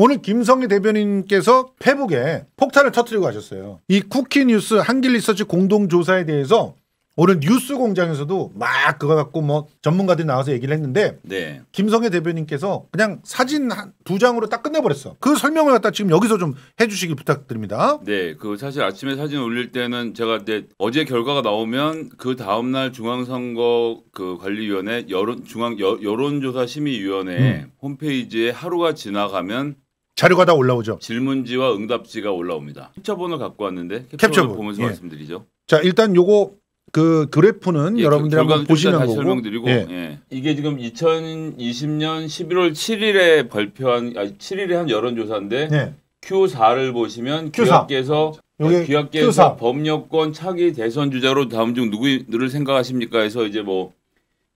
오늘 김성희 대변인께서 페북에 폭탄을 터뜨리고 가셨어요. 이 쿠키 뉴스 한길 리서치 공동 조사에 대해서 오늘 뉴스 공장에서도 막 그거 갖고 뭐 전문가들이 나와서 얘기를 했는데 네. 김성혜 대변인께서 그냥 사진 한 두 장으로 딱 끝내버렸어. 그 설명을 갖다 지금 여기서 좀 해주시길 부탁드립니다. 네, 그 사실 아침에 사진 올릴 때는 제가 이제 어제 결과가 나오면 그 다음 날 중앙선거 그 관리위원회 여론 중앙 여, 론조사 심의위원회 음. 홈페이지에 하루가 지나가면 자료가 다 올라오죠. 질문지와 응답지가 올라옵니다. 캡처본을 갖고 왔는데 캡처본 보면서 예. 말씀드리죠. 자 일단 요거 그 그래프는 예, 여러분들이 한번 보시는 거고 설명드리고 예. 예. 이게 지금 2020년 11월 7일에 발표한 아 7일에 한 여론조사인데 예. Q4를 보시면 Q4. 기업께서기 귀하께서 법률권 차기 대선 주자로 다음 중 누구를 생각하십니까 해서 이제 뭐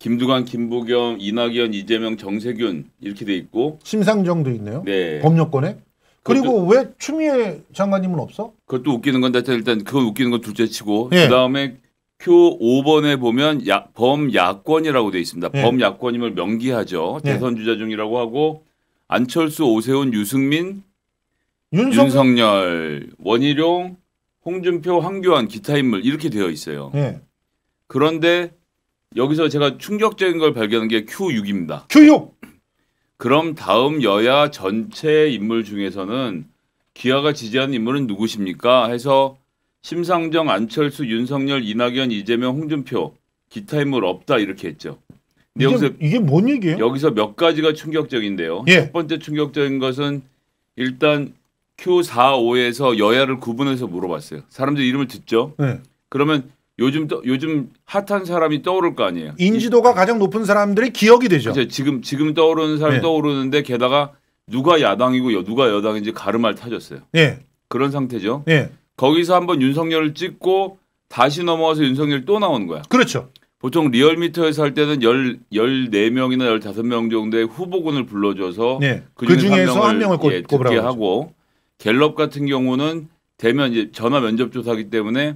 김두관, 김부겸, 이낙연, 이재명, 정세균 이렇게 돼 있고 심상정도 있네요. 네. 법률권에. 그리고 왜 추미애 장관님은 없어? 그것도 웃기는 건 일단 그건 웃기는 건 둘째치고 예. 그다음에 표 5번에 보면 야, 범야권이라고 돼 있습니다. 예. 범야권임을 명기하죠. 예. 대선 주자 중이라고 하고 안철수, 오세훈, 유승민, 윤석... 윤석열, 원희룡, 홍준표, 황교안 기타 인물 이렇게 되어 있어요. 예. 그런데 여기서 제가 충격적인 걸 발견한 게 Q6입니다. Q6. 그럼 다음 여야 전체 인물 중에서는 기아가 지지하는 인물은 누구십니까? 해서 심상정, 안철수, 윤석열, 이낙연, 이재명, 홍준표 기타 인물 없다 이렇게 했죠. 이게, 여기서 이게 뭔 얘기예요? 여기서 몇 가지가 충격적인데요. 예. 첫 번째 충격적인 것은 일단 Q4, 5에서 여야를 구분해서 물어봤어요. 사람들 이름을 듣죠. 예. 그러면 요즘 또 요즘 핫한 사람이 떠오를 거 아니에요. 인지도가 가장 높은 사람들이 기억이 되죠. 그렇죠. 지금 지금 떠오르는 사람 네. 떠오르는데 게다가 누가 야당이고 누가 여당인지 가름알 타졌어요. 네. 그런 상태죠. 네. 거기서 한번 윤석열을 찍고 다시 넘어와서 윤석열 또 나오는 거야. 그렇죠. 보통 리얼미터에서 할 때는 열, 14명이나 열다섯 명 정도의 후보군을 불러줘서 네. 그, 그 중에서 한 명을, 꼽, 예, 으라고 하고 갤럽 같은 경우는 대면 이제 전화 면접 조사기 때문에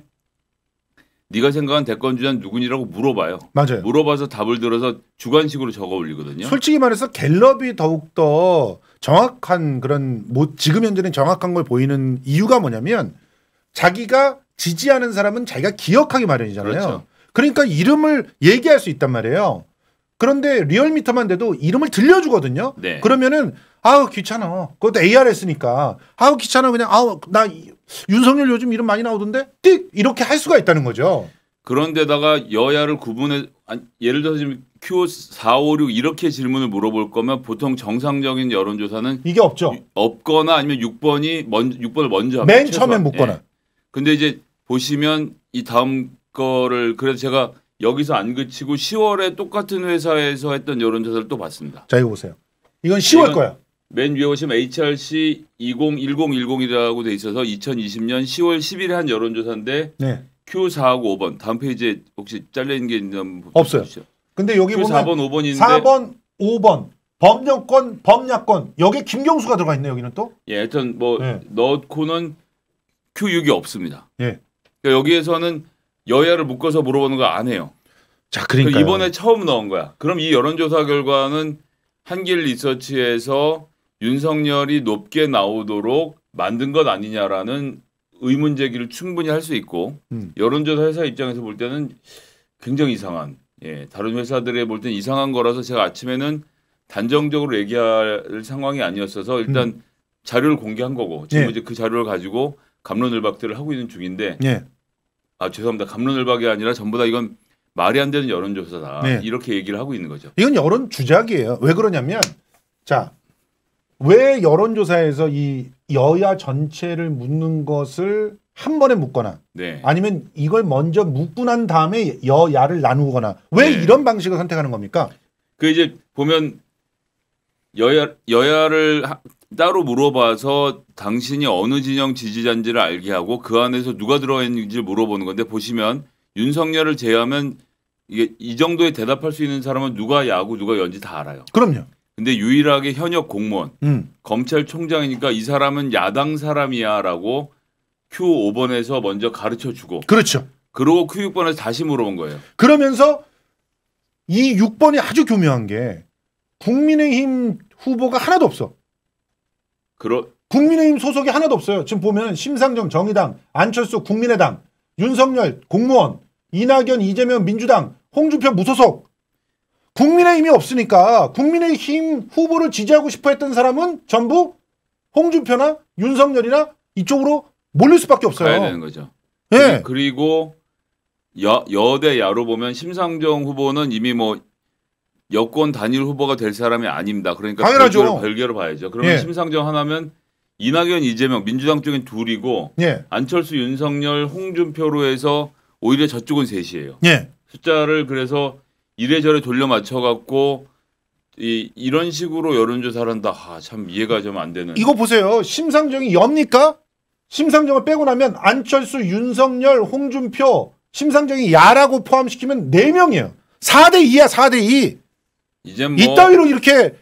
네가 생각한 대권 주자는 누구니라고 물어봐요. 맞아요. 물어봐서 답을 들어서 주관식으로 적어 올리거든요. 솔직히 말해서 갤럽이 더욱더 정확한 그런 뭐 지금 현재는 정확한 걸 보이는 이유가 뭐냐면 자기가 지지하는 사람은 자기가 기억하기 마련이잖아요. 그렇죠. 그러니까 이름을 얘기할 수 있단 말이에요. 그런데 리얼미터만 돼도 이름을 들려주거든요. 네. 그러면은 아우 귀찮아. 그것도 ARS니까 아우 귀찮아 그냥 아우 나 윤석열 요즘 이름 많이 나오던데 띡 이렇게 할 수가 있다는 거죠. 그런데다가 여야를 구분해 예를 들어서 지금 Q 4, 5, 6 이렇게 질문을 물어볼 거면 보통 정상적인 여론조사는 이게 없죠. 없거나 아니면 6번이 먼저 6번을 먼저 맨 처음에 묻거나. 예. 근데 이제 보시면 이 다음 거를 그래서 제가 여기서 안 그치고 10월에 똑같은 회사에서 했던 여론조사를 또 봤습니다. 자 이거 보세요. 이건 10월 이건 거야. 맨 위에 보시면 HRC 201010이라고 돼 있어서 2020년 10월 10일에 한 여론조사인데 네. Q4하고 5번 다음 페이지에 혹시 잘려 있는 게 있나 없어요. 보시죠. 근데 여기 보면 4번 5번인데 4번 5번 법령권 법약권 여기 김경수가 들어가 있네 여기는 또. 예, 하여튼 뭐 예. 넣고는 Q6이 없습니다. 예. 그러니까 여기에서는 여야를 묶어서 물어보는 거안 해요. 자, 그러니까 이번에 처음 넣은 거야. 그럼 이 여론조사 결과는 한길 리서치에서 윤석열이 높게 나오도록 만든 것 아니냐라는 의문 제기를 충분히 할 수 있고 음. 여론조사 회사 입장에서 볼 때는 굉장히 이상한 예 다른 회사들에 볼 때는 이상한 거라서 제가 아침에는 단정적으로 얘기할 상황이 아니었어서 일단 음. 자료를 공개한 거고 지금 예. 이제 그 자료를 가지고 감론을박대을 하고 있는 중인데 예. 아 죄송합니다. 감론을박이 아니라 전부 다 이건 말이 안 되는 여론조사다. 네. 이렇게 얘기를 하고 있는 거죠. 이건 여론 주작이에요. 왜 그러냐면 자. 왜 여론조사에서 이 여야 전체를 묻는 것을 한 번에 묻거나 네. 아니면 이걸 먼저 묻고 난 다음에 여야를 나누거나 왜 네. 이런 방식을 선택하는 겁니까? 그 이제 보면 여야 여야를 하, 따로 물어봐서 당신이 어느 진영 지지자인지를 알게 하고 그 안에서 누가 들어있는지 물어보는 건데 보시면 윤석열을 제외하면 이게 이 정도에 대답할 수 있는 사람은 누가 야구 누가 연지 다 알아요. 그럼요. 근데 유일하게 현역 공무원 음. 검찰총장이니까 이 사람은 야당 사람이야라고 Q 5번에서 먼저 가르쳐 주고 그렇죠. 그러고 Q 6번에서 다시 물어본 거예요. 그러면서 이 6번이 아주 교묘한 게 국민의힘 후보가 하나도 없어. 그러... 국민의힘 소속이 하나도 없어요. 지금 보면 심상정 정의당, 안철수 국민의당, 윤석열 공무원, 이낙연 이재명 민주당, 홍준표 무소속. 국민의힘이 없으니까 국민의힘 후보를 지지하고 싶어 했던 사람은 전부 홍준표나 윤석열이나 이쪽으로 몰릴 수밖에 없어요. 가야 되는 거죠. 예. 그리고 여, 여대 야로 보면 심상정 후보는 이미 뭐 여권 단일 후보가 될 사람이 아닙니다. 그러니까 그 당연하죠. 별개로, 봐야죠. 그러면 예. 심상정 하나면 이낙연, 이재명, 민주당 쪽엔 둘이고 예. 안철수, 윤석열, 홍준표로 해서 오히려 저쪽은 셋이에요. 예. 숫자를 그래서 이래저래 돌려 맞춰갖고 이, 이런 식으로 여론조사를 한다. 아, 참 이해가 좀 안 되는. 이거 보세요. 심상정이 엽니까? 심상정을 빼고 나면 안철수, 윤석열, 홍준표, 심상정이 야라고 포함시키면 4명이에요. 4대 2야, 4대 2. 이젠 뭐 이따위로 이렇게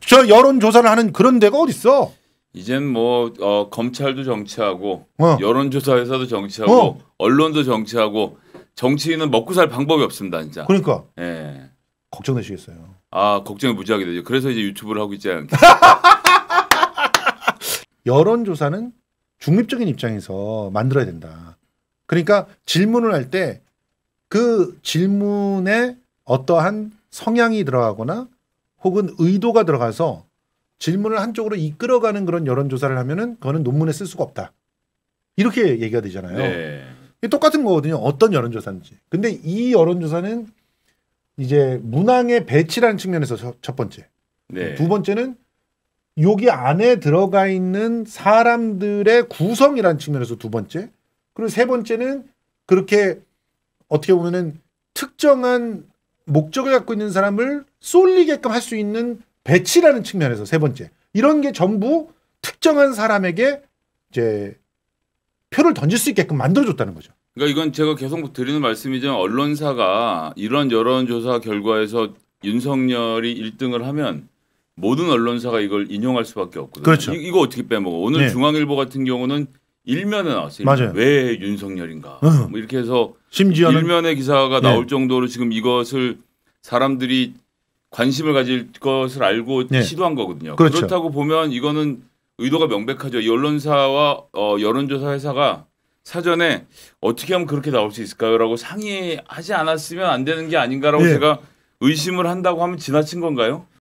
저 여론 조사를 하는 그런 데가 어디 있어? 이젠 뭐 어, 검찰도 정치하고 어. 여론조사회사도 정치하고 어. 언론도 정치하고 정치인은 먹고 살 방법이 없습니다 진짜. 그러니까. 예. 걱정되시겠어요. 아 걱정이 무지하게 되죠. 그래서 이제 유튜브를 하고 있지 않습니까? 여론조사는 중립적인 입장에서 만들어야 된다. 그러니까 질문을 할 때 그 질문에 어떠한 성향이 들어가거나 혹은 의도가 들어가서 질문을 한쪽으로 이끌어가는 그런 여론조사를 하면은 그거는 논문에 쓸 수가 없다. 이렇게 얘기가 되잖아요. 네. 똑같은 거거든요. 어떤 여론조사인지. 근데 이 여론조사는 이제 문항의 배치라는 측면에서 첫 번째. 네. 두 번째는 여기 안에 들어가 있는 사람들의 구성이라는 측면에서 두 번째. 그리고 세 번째는 그렇게 어떻게 보면은 특정한 목적을 갖고 있는 사람을 쏠리게끔 할 수 있는 배치라는 측면에서 세 번째 이런 게 전부 특정한 사람에게 이제 표를 던질 수 있게끔 만들어줬다는 거죠. 그러니까 이건 제가 계속 뭐 드리는 말씀이지만 언론사가 이런 여론조사 결과에서 윤석열이 1등을 하면 모든 언론사가 이걸 인용할 수밖에 없거든요. 그렇죠. 이, 거 어떻게 빼먹어? 오늘 네. 중앙일보 같은 경우는 일면에 나왔어요. 맞아요. 왜 윤석열인가. 응. 뭐 이렇게 해서 심지어는 일면의 기사가 예. 나올 예. 정도로 지금 이것을 사람들이 관심을 가질 것을 알고 예. 시도한 거거든요. 그렇죠. 그렇다고 보면 이거는 의도가 명백하죠. 언론사와 어, 여론조사 회사가 사전에 어떻게 하면 그렇게 나올 수 있을까요라고 상의하지 않았으면 안 되는 게 아닌가라고 예. 제가 의심을 한다고 하면 지나친 건가요?